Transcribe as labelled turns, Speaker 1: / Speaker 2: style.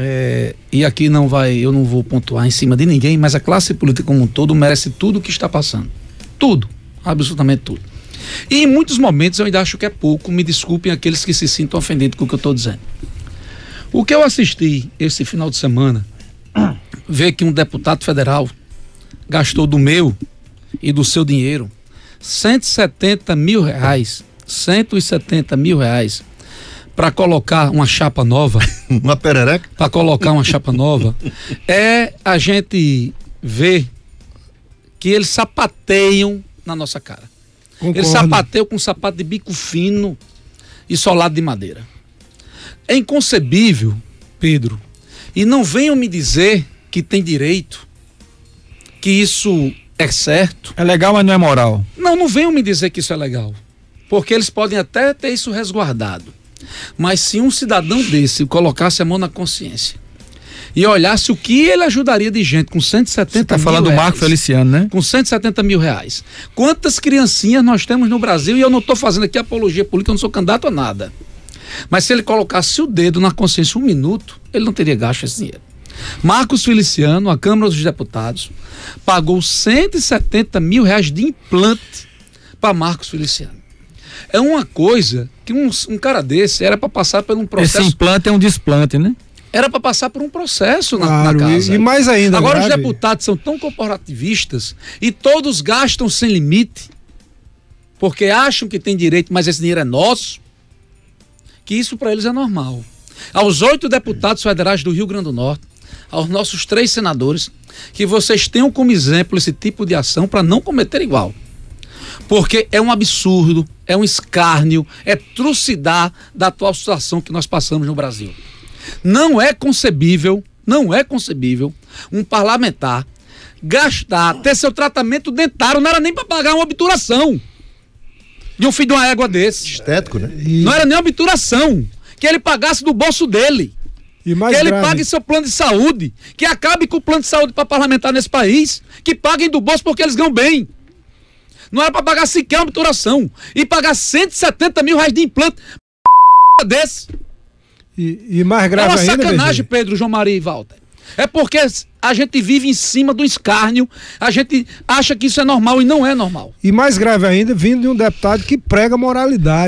Speaker 1: É, e aqui não vai, eu não vou pontuar em cima de ninguém, mas a classe política como um todo merece tudo o que está passando. Tudo, absolutamente tudo. E em muitos momentos eu ainda acho que é pouco, me desculpem aqueles que se sintam ofendidos com o que eu estou dizendo. O que eu assisti esse final de semana, ver que um deputado federal gastou do meu e do seu dinheiro 170 mil reais, 170 mil reais para colocar uma chapa nova. uma perereca? Para colocar uma chapa nova. É a gente ver que eles sapateiam na nossa cara. Concordo. Eles sapateiam com sapato de bico fino e solado de madeira. É inconcebível, Pedro. E não venham me dizer que tem direito, que isso é certo. É legal, mas não é moral. Não, não venham me dizer que isso é legal. Porque eles podem até ter isso resguardado. Mas se um cidadão desse colocasse a mão na consciência e olhasse o que ele ajudaria de gente com 170 Você tá mil falando do Marco Feliciano, né? Com 170 mil reais. Quantas criancinhas nós temos no Brasil? E eu não estou fazendo aqui apologia política, eu não sou candidato a nada. Mas se ele colocasse o dedo na consciência um minuto, ele não teria gasto esse dinheiro. Marcos Feliciano, a Câmara dos Deputados, pagou 170 mil reais de implante para Marcos Feliciano. É uma coisa que um, um cara desse era para passar por um processo. Esse implante é um desplante, né? Era para passar por um processo na, claro, na casa. E, e, mais ainda. Agora grave. os deputados são tão corporativistas e todos gastam sem limite porque acham que tem direito, mas esse dinheiro é nosso, que isso para eles é normal. Aos oito deputados federais do Rio Grande do Norte, aos nossos três senadores, que vocês tenham como exemplo esse tipo de ação para não cometer igual. Porque é um absurdo é um escárnio, é trucidar da atual situação que nós passamos no Brasil. Não é concebível, não é concebível um parlamentar gastar, até seu tratamento dentário, não era nem para pagar uma obturação de um filho de uma égua desse. Estético, né? E... Não era nem obturação. Que ele pagasse do bolso dele. que ele grave. pague seu plano de saúde. Que acabe com o plano de saúde para parlamentar nesse país. Que paguem do bolso porque eles ganham bem. Não era para pagar sequer uma obturação. E pagar 170 mil reais de implante desse. E, e mais é grave ainda. É uma ainda, sacanagem, Pedro, João Maria e Walter. É porque a gente vive em cima do escárnio, a gente acha que isso é normal e não é normal. E mais grave ainda, vindo de um deputado que prega moralidade.